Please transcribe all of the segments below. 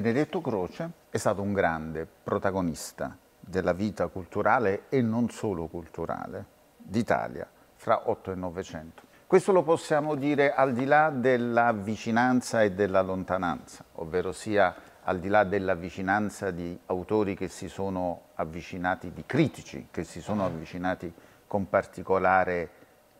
Benedetto Croce è stato un grande protagonista della vita culturale e non solo culturale d'Italia fra 8 e 900. Questo lo possiamo dire al di là della vicinanza e della lontananza, ovvero sia al di là della vicinanza di autori che si sono avvicinati, di critici che si sono avvicinati con particolare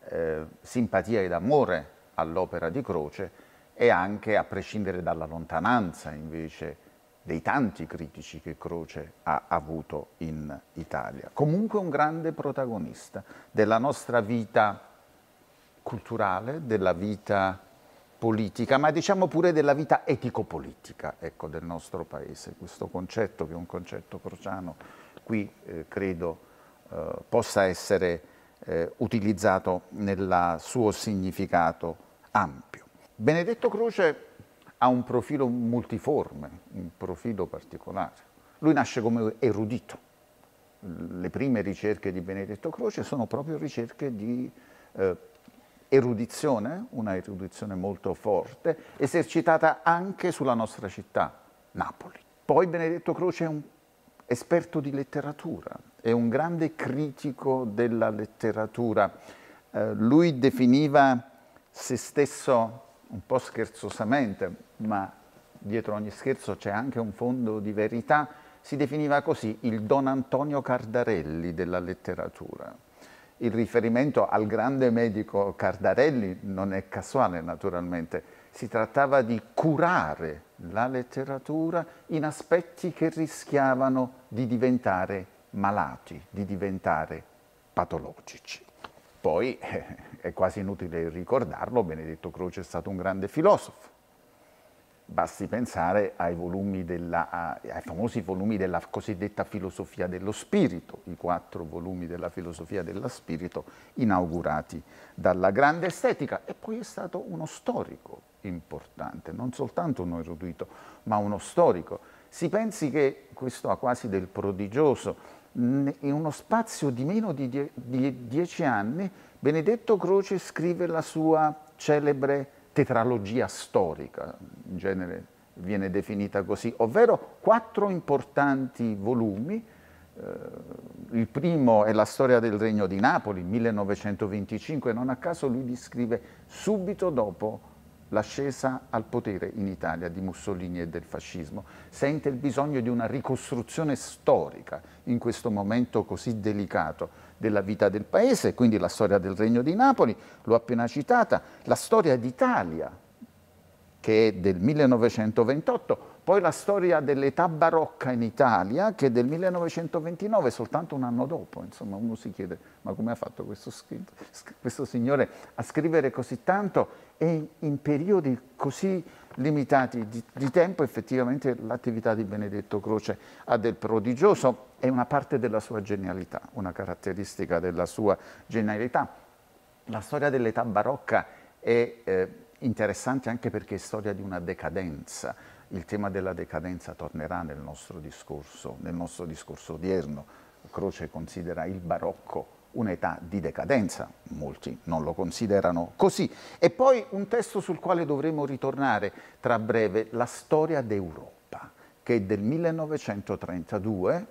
eh, simpatia ed amore all'opera di Croce, e anche a prescindere dalla lontananza invece dei tanti critici che Croce ha avuto in Italia. Comunque un grande protagonista della nostra vita culturale, della vita politica, ma diciamo pure della vita etico-politica ecco, del nostro paese. Questo concetto, che è un concetto crociano, qui eh, credo eh, possa essere eh, utilizzato nel suo significato ampio. Benedetto Croce ha un profilo multiforme, un profilo particolare. Lui nasce come erudito. Le prime ricerche di Benedetto Croce sono proprio ricerche di eh, erudizione, una erudizione molto forte, esercitata anche sulla nostra città, Napoli. Poi Benedetto Croce è un esperto di letteratura, è un grande critico della letteratura. Eh, lui definiva se stesso un po' scherzosamente, ma dietro ogni scherzo c'è anche un fondo di verità, si definiva così il Don Antonio Cardarelli della letteratura. Il riferimento al grande medico Cardarelli non è casuale naturalmente, si trattava di curare la letteratura in aspetti che rischiavano di diventare malati, di diventare patologici. Poi eh, è quasi inutile ricordarlo, Benedetto Croce è stato un grande filosofo. Basti pensare ai, della, ai, famosi volumi della cosiddetta filosofia dello spirito, i quattro volumi della filosofia dello spirito inaugurati dalla grande estetica. E poi è stato uno storico importante, non soltanto un erudito, ma uno storico. Si pensi che questo ha quasi del prodigioso, in uno spazio di meno di, die, di dieci anni Benedetto Croce scrive la sua celebre tetralogia storica, in genere viene definita così, ovvero quattro importanti volumi. Eh, il primo è la storia del Regno di Napoli, 1925, non a caso lui descrive subito dopo l'ascesa al potere in Italia di Mussolini e del fascismo. Sente il bisogno di una ricostruzione storica in questo momento così delicato della vita del paese, quindi la storia del Regno di Napoli, l'ho appena citata, la storia d'Italia, che è del 1928, poi la storia dell'età barocca in Italia, che è del 1929, soltanto un anno dopo. Insomma, uno si chiede, ma come ha fatto questo, questo signore a scrivere così tanto e in periodi così limitati di, di tempo, effettivamente l'attività di Benedetto Croce ha del prodigioso, è una parte della sua genialità, una caratteristica della sua genialità. La storia dell'età barocca è eh, interessante anche perché è storia di una decadenza. Il tema della decadenza tornerà nel nostro discorso, nel nostro discorso odierno. Croce considera il barocco un'età di decadenza, molti non lo considerano così. E poi un testo sul quale dovremo ritornare tra breve, la storia d'Europa, che è del 1932,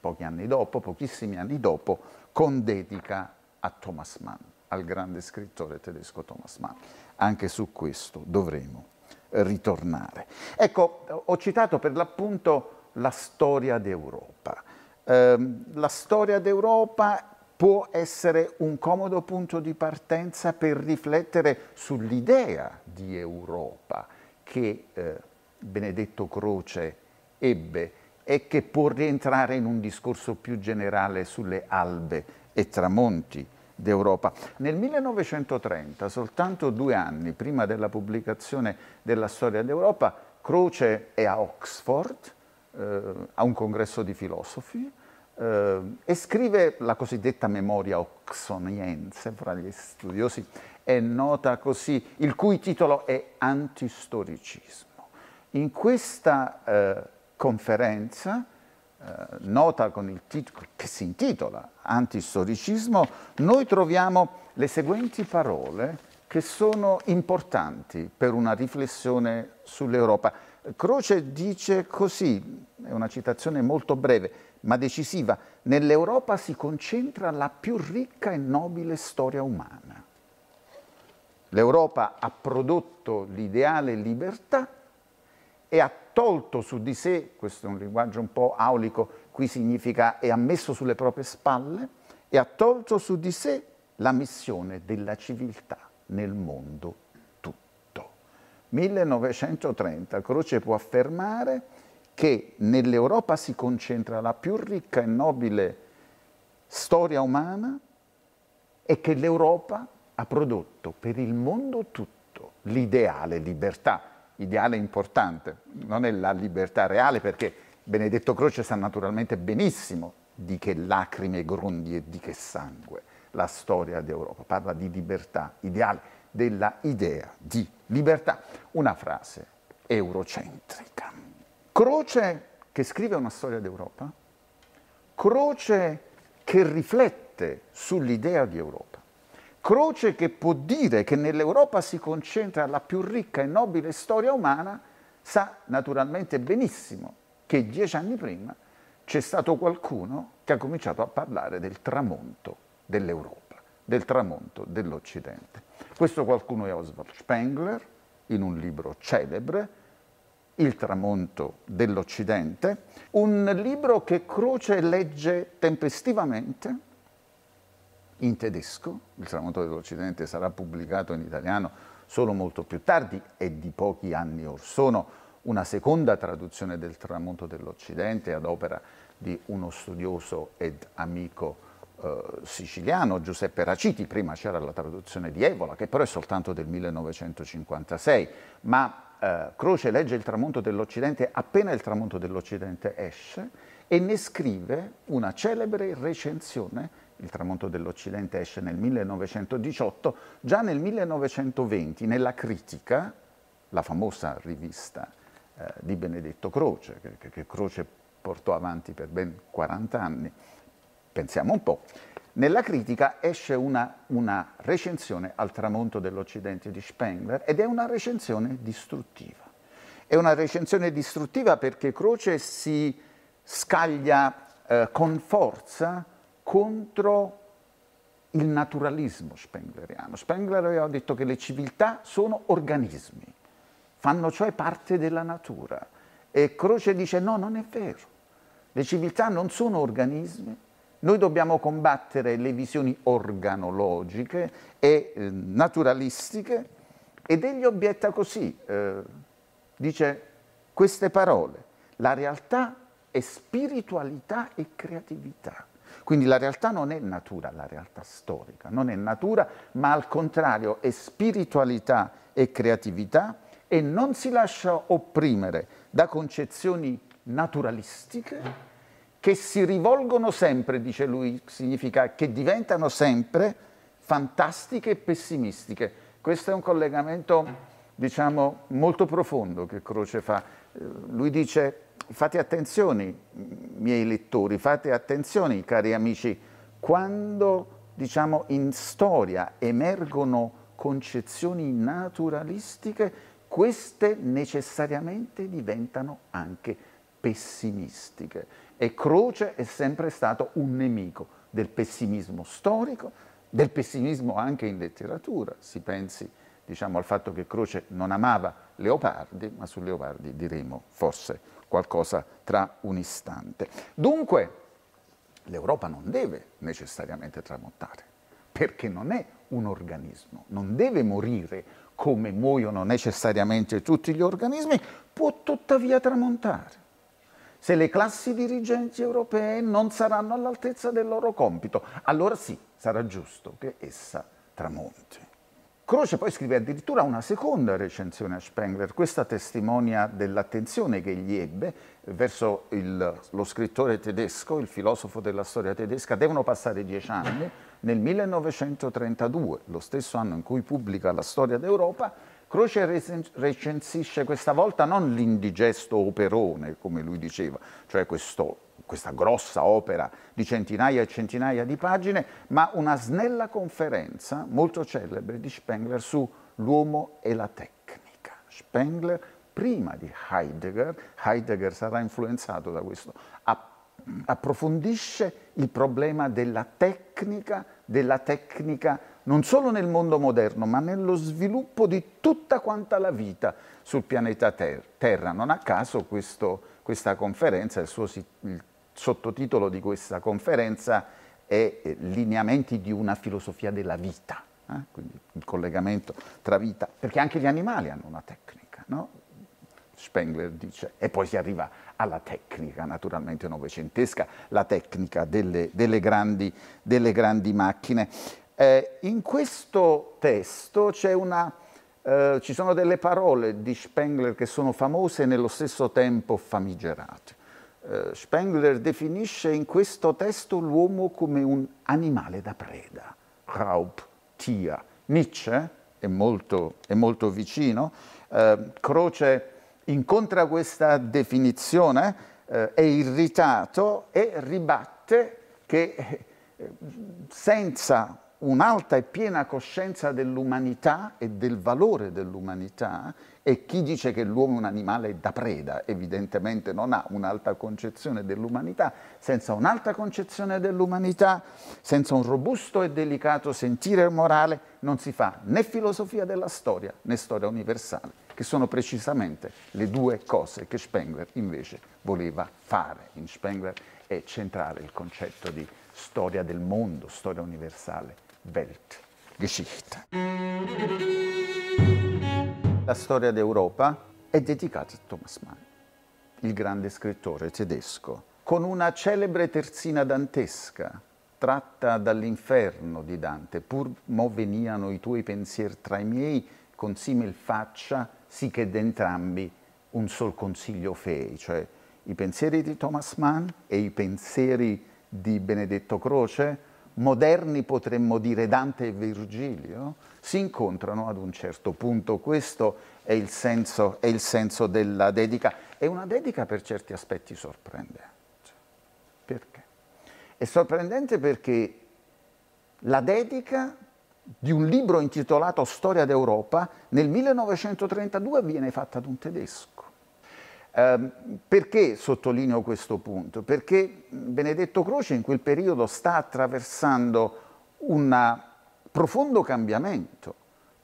pochi anni dopo, pochissimi anni dopo, con dedica a Thomas Mann, al grande scrittore tedesco Thomas Mann. Anche su questo dovremo ritornare. Ecco, ho citato per l'appunto la storia d'Europa. Eh, la storia d'Europa può essere un comodo punto di partenza per riflettere sull'idea di Europa che eh, Benedetto Croce ebbe e che può rientrare in un discorso più generale sulle albe e tramonti d'Europa. Nel 1930, soltanto due anni prima della pubblicazione della Storia d'Europa, Croce è a Oxford, eh, a un congresso di filosofi, eh, e scrive la cosiddetta memoria oxoniense fra gli studiosi, è nota così, il cui titolo è Antistoricismo. In questa eh, conferenza, eh, nota con il titolo che si intitola Antistoricismo, noi troviamo le seguenti parole che sono importanti per una riflessione sull'Europa. Croce dice così, è una citazione molto breve, ma decisiva, nell'Europa si concentra la più ricca e nobile storia umana. L'Europa ha prodotto l'ideale libertà e ha tolto su di sé, questo è un linguaggio un po' aulico, qui significa e ha messo sulle proprie spalle, e ha tolto su di sé la missione della civiltà nel mondo 1930 Croce può affermare che nell'Europa si concentra la più ricca e nobile storia umana e che l'Europa ha prodotto per il mondo tutto l'ideale libertà, ideale importante, non è la libertà reale perché Benedetto Croce sa naturalmente benissimo di che lacrime grondi e di che sangue la storia d'Europa, parla di libertà ideale, della idea di libertà. Una frase eurocentrica. Croce che scrive una storia d'Europa, Croce che riflette sull'idea di Europa, Croce che può dire che nell'Europa si concentra la più ricca e nobile storia umana, sa naturalmente benissimo che dieci anni prima c'è stato qualcuno che ha cominciato a parlare del tramonto dell'Europa del tramonto dell'Occidente. Questo qualcuno è Oswald Spengler, in un libro celebre, Il tramonto dell'Occidente, un libro che Croce legge tempestivamente in tedesco, Il tramonto dell'Occidente sarà pubblicato in italiano solo molto più tardi e di pochi anni or sono, una seconda traduzione del tramonto dell'Occidente ad opera di uno studioso ed amico eh, siciliano Giuseppe Raciti, prima c'era la traduzione di Evola, che però è soltanto del 1956, ma eh, Croce legge il tramonto dell'Occidente appena il tramonto dell'Occidente esce e ne scrive una celebre recensione, il tramonto dell'Occidente esce nel 1918, già nel 1920 nella critica, la famosa rivista eh, di Benedetto Croce, che, che Croce portò avanti per ben 40 anni, pensiamo un po'. Nella critica esce una, una recensione al tramonto dell'Occidente di Spengler ed è una recensione distruttiva. È una recensione distruttiva perché Croce si scaglia eh, con forza contro il naturalismo spengleriano. Spengler aveva detto che le civiltà sono organismi, fanno cioè parte della natura. E Croce dice no, non è vero. Le civiltà non sono organismi, noi dobbiamo combattere le visioni organologiche e eh, naturalistiche ed egli obietta così, eh, dice queste parole, la realtà è spiritualità e creatività. Quindi la realtà non è natura, la realtà storica, non è natura, ma al contrario è spiritualità e creatività e non si lascia opprimere da concezioni naturalistiche che si rivolgono sempre, dice lui, significa che diventano sempre fantastiche e pessimistiche. Questo è un collegamento, diciamo, molto profondo che Croce fa. Eh, lui dice, fate attenzione, miei lettori, fate attenzione, cari amici, quando, diciamo, in storia emergono concezioni naturalistiche, queste necessariamente diventano anche pessimistiche. E Croce è sempre stato un nemico del pessimismo storico, del pessimismo anche in letteratura. Si pensi diciamo, al fatto che Croce non amava Leopardi, ma su Leopardi diremo forse qualcosa tra un istante. Dunque, l'Europa non deve necessariamente tramontare, perché non è un organismo, non deve morire come muoiono necessariamente tutti gli organismi, può tuttavia tramontare se le classi dirigenti europee non saranno all'altezza del loro compito, allora sì, sarà giusto che essa tramonti. Croce poi scrive addirittura una seconda recensione a Spengler, questa testimonia dell'attenzione che egli ebbe verso il, lo scrittore tedesco, il filosofo della storia tedesca, devono passare dieci anni, nel 1932, lo stesso anno in cui pubblica la storia d'Europa, Croce recensisce questa volta non l'indigesto operone, come lui diceva, cioè questo, questa grossa opera di centinaia e centinaia di pagine, ma una snella conferenza molto celebre di Spengler su L'uomo e la tecnica. Spengler, prima di Heidegger, Heidegger sarà influenzato da questo, approfondisce il problema della tecnica, della tecnica non solo nel mondo moderno, ma nello sviluppo di tutta quanta la vita sul pianeta ter Terra. Non a caso questo, questa conferenza, il, suo, il sottotitolo di questa conferenza è eh, Lineamenti di una filosofia della vita, eh? quindi il collegamento tra vita, perché anche gli animali hanno una tecnica, no? Spengler dice, e poi si arriva alla tecnica naturalmente novecentesca, la tecnica delle, delle, grandi, delle grandi macchine. Eh, in questo testo una, eh, ci sono delle parole di Spengler che sono famose e nello stesso tempo famigerate. Eh, Spengler definisce in questo testo l'uomo come un animale da preda, Raubtier. Nietzsche è molto, è molto vicino, eh, Croce incontra questa definizione, eh, è irritato e ribatte che eh, senza un'alta e piena coscienza dell'umanità e del valore dell'umanità e chi dice che l'uomo è un animale da preda evidentemente non ha un'alta concezione dell'umanità, senza un'alta concezione dell'umanità, senza un robusto e delicato sentire morale non si fa né filosofia della storia né storia universale, che sono precisamente le due cose che Spengler invece voleva fare. In Spengler è centrale il concetto di storia del mondo, storia universale Weltgeschichte. La storia d'Europa è dedicata a Thomas Mann, il grande scrittore tedesco, con una celebre terzina dantesca tratta dall'inferno di Dante, pur mo veniano i tuoi pensieri tra i miei, con simil faccia, sì che d'entrambi un sol consiglio fei, cioè i pensieri di Thomas Mann e i pensieri di Benedetto Croce moderni, potremmo dire Dante e Virgilio, si incontrano ad un certo punto. Questo è il senso, è il senso della dedica. E una dedica per certi aspetti sorprendente. Cioè, perché? È sorprendente perché la dedica di un libro intitolato Storia d'Europa nel 1932 viene fatta ad un tedesco. Ehm, perché sottolineo questo punto? Perché Benedetto Croce in quel periodo sta attraversando un profondo cambiamento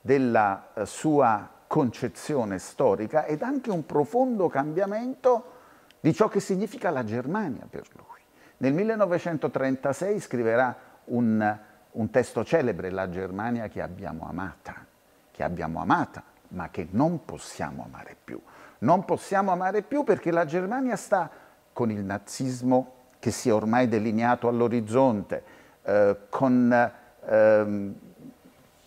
della eh, sua concezione storica ed anche un profondo cambiamento di ciò che significa la Germania per lui. Nel 1936 scriverà un, un testo celebre, La Germania che abbiamo amata, che abbiamo amata ma che non possiamo amare più non possiamo amare più perché la Germania sta con il nazismo che si è ormai delineato all'orizzonte, eh, con eh,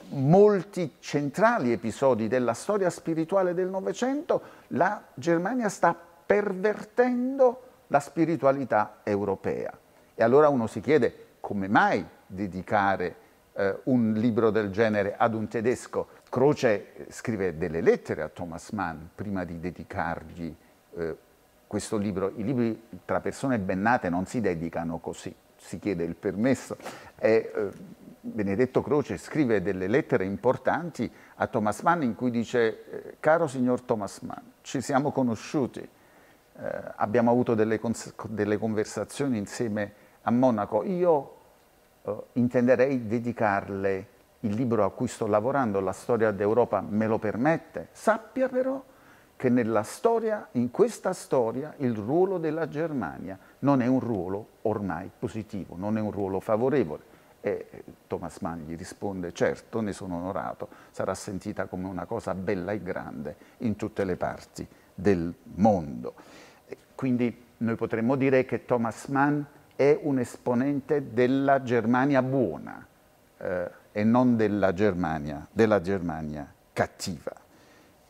molti centrali episodi della storia spirituale del Novecento, la Germania sta pervertendo la spiritualità europea. E allora uno si chiede come mai dedicare eh, un libro del genere ad un tedesco. Croce eh, scrive delle lettere a Thomas Mann prima di dedicargli eh, questo libro. I libri tra persone ben nate non si dedicano così, si chiede il permesso. E, eh, Benedetto Croce scrive delle lettere importanti a Thomas Mann in cui dice eh, «Caro signor Thomas Mann, ci siamo conosciuti, eh, abbiamo avuto delle, delle conversazioni insieme a Monaco, io eh, intenderei dedicarle il libro a cui sto lavorando, La storia d'Europa me lo permette, sappia però che nella storia, in questa storia, il ruolo della Germania non è un ruolo ormai positivo, non è un ruolo favorevole. E eh, Thomas Mann gli risponde, certo, ne sono onorato, sarà sentita come una cosa bella e grande in tutte le parti del mondo. Quindi noi potremmo dire che Thomas Mann è un esponente della Germania buona eh, e non della Germania, della Germania cattiva.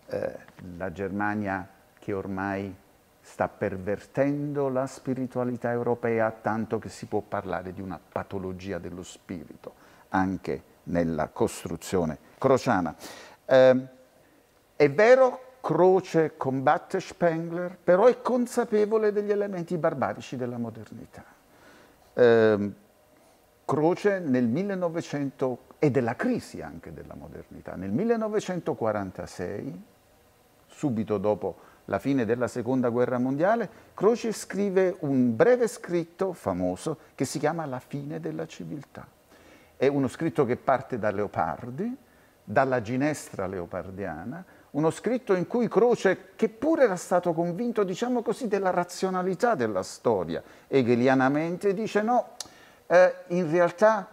Eh, la Germania che ormai sta pervertendo la spiritualità europea tanto che si può parlare di una patologia dello spirito anche nella costruzione crociana. Eh, è vero Croce combatte Spengler, però è consapevole degli elementi barbarici della modernità. Ehm, croce nel 1900 e della crisi anche della modernità. Nel 1946, subito dopo la fine della seconda guerra mondiale, Croce scrive un breve scritto famoso che si chiama La fine della civiltà. È uno scritto che parte da Leopardi, dalla ginestra leopardiana, uno scritto in cui Croce, che pure era stato convinto, diciamo così, della razionalità della storia, hegelianamente dice no, eh, in realtà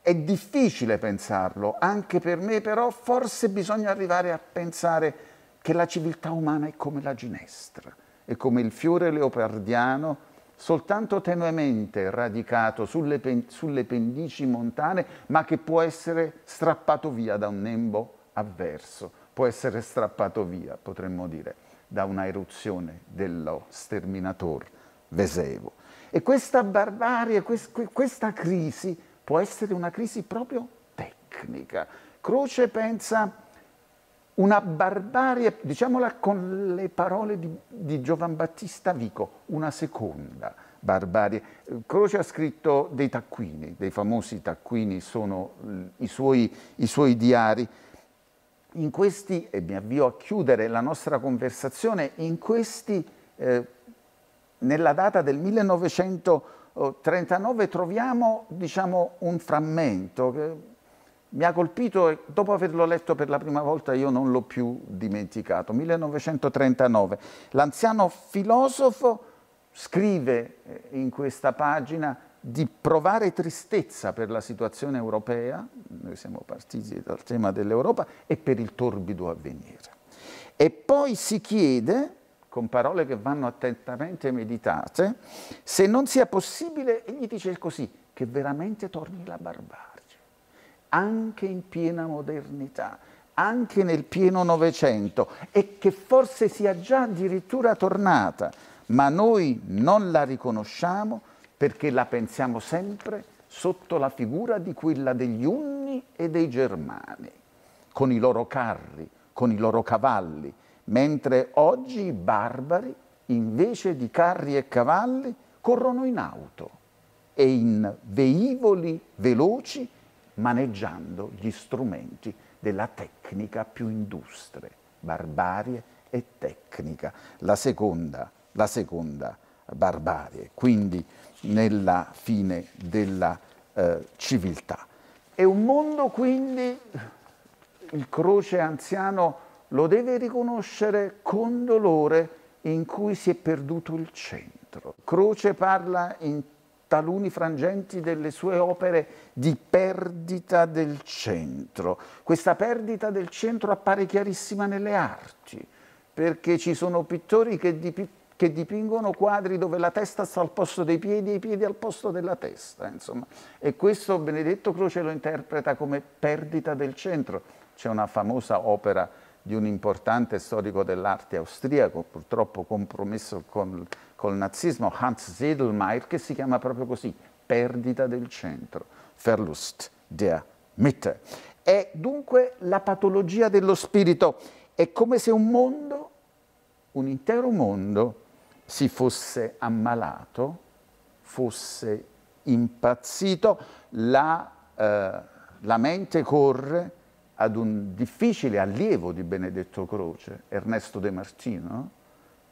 è difficile pensarlo, anche per me però forse bisogna arrivare a pensare che la civiltà umana è come la ginestra, è come il fiore leopardiano soltanto tenuemente radicato sulle, pen sulle, pendici montane, ma che può essere strappato via da un nembo avverso può essere strappato via, potremmo dire, da una eruzione dello sterminator Vesevo. E questa barbarie, questa crisi può essere una crisi proprio tecnica. Croce pensa una barbarie, diciamola con le parole di, di Giovan Battista Vico, una seconda barbarie. Croce ha scritto dei taccuini, dei famosi taccuini sono i suoi, i suoi diari, in questi, e mi avvio a chiudere la nostra conversazione, in questi, eh, nella data del 1939 troviamo diciamo, un frammento che mi ha colpito e dopo averlo letto per la prima volta io non l'ho più dimenticato. 1939, l'anziano filosofo scrive eh, in questa pagina di provare tristezza per la situazione europea, noi siamo partiti dal tema dell'Europa, e per il torbido avvenire. E poi si chiede, con parole che vanno attentamente meditate, se non sia possibile, e gli dice così, che veramente torni la barbarie, anche in piena modernità, anche nel pieno Novecento, e che forse sia già addirittura tornata, ma noi non la riconosciamo perché la pensiamo sempre sotto la figura di quella degli Unni e dei Germani, con i loro carri, con i loro cavalli, mentre oggi i barbari, invece di carri e cavalli, corrono in auto e in veivoli veloci maneggiando gli strumenti della tecnica più industrie, barbarie e tecnica. La seconda, la seconda barbarie. Quindi nella fine della eh, civiltà. È un mondo quindi, il croce anziano lo deve riconoscere con dolore, in cui si è perduto il centro. Croce parla in taluni frangenti delle sue opere di perdita del centro. Questa perdita del centro appare chiarissima nelle arti, perché ci sono pittori che di che dipingono quadri dove la testa sta al posto dei piedi e i piedi al posto della testa. Insomma. E questo Benedetto Croce lo interpreta come perdita del centro. C'è una famosa opera di un importante storico dell'arte austriaco, purtroppo compromesso con, col nazismo, Hans Sedlmayr, che si chiama proprio così, perdita del centro, Verlust der Mitte. È dunque la patologia dello spirito, è come se un mondo, un intero mondo, si fosse ammalato, fosse impazzito, la, eh, la mente corre ad un difficile allievo di Benedetto Croce, Ernesto De Martino,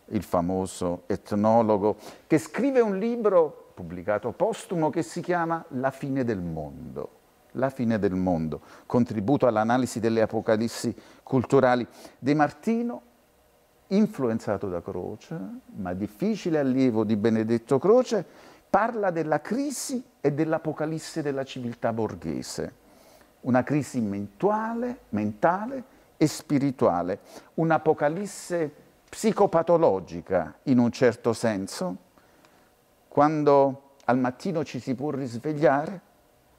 il famoso etnologo, che scrive un libro pubblicato postumo che si chiama La fine del mondo. La fine del mondo, contributo all'analisi delle apocalissi culturali. De Martino influenzato da Croce, ma difficile allievo di Benedetto Croce, parla della crisi e dell'apocalisse della civiltà borghese, una crisi mentuale, mentale e spirituale, un'apocalisse psicopatologica in un certo senso, quando al mattino ci si può risvegliare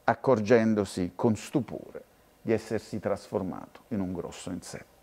accorgendosi con stupore di essersi trasformato in un grosso insetto.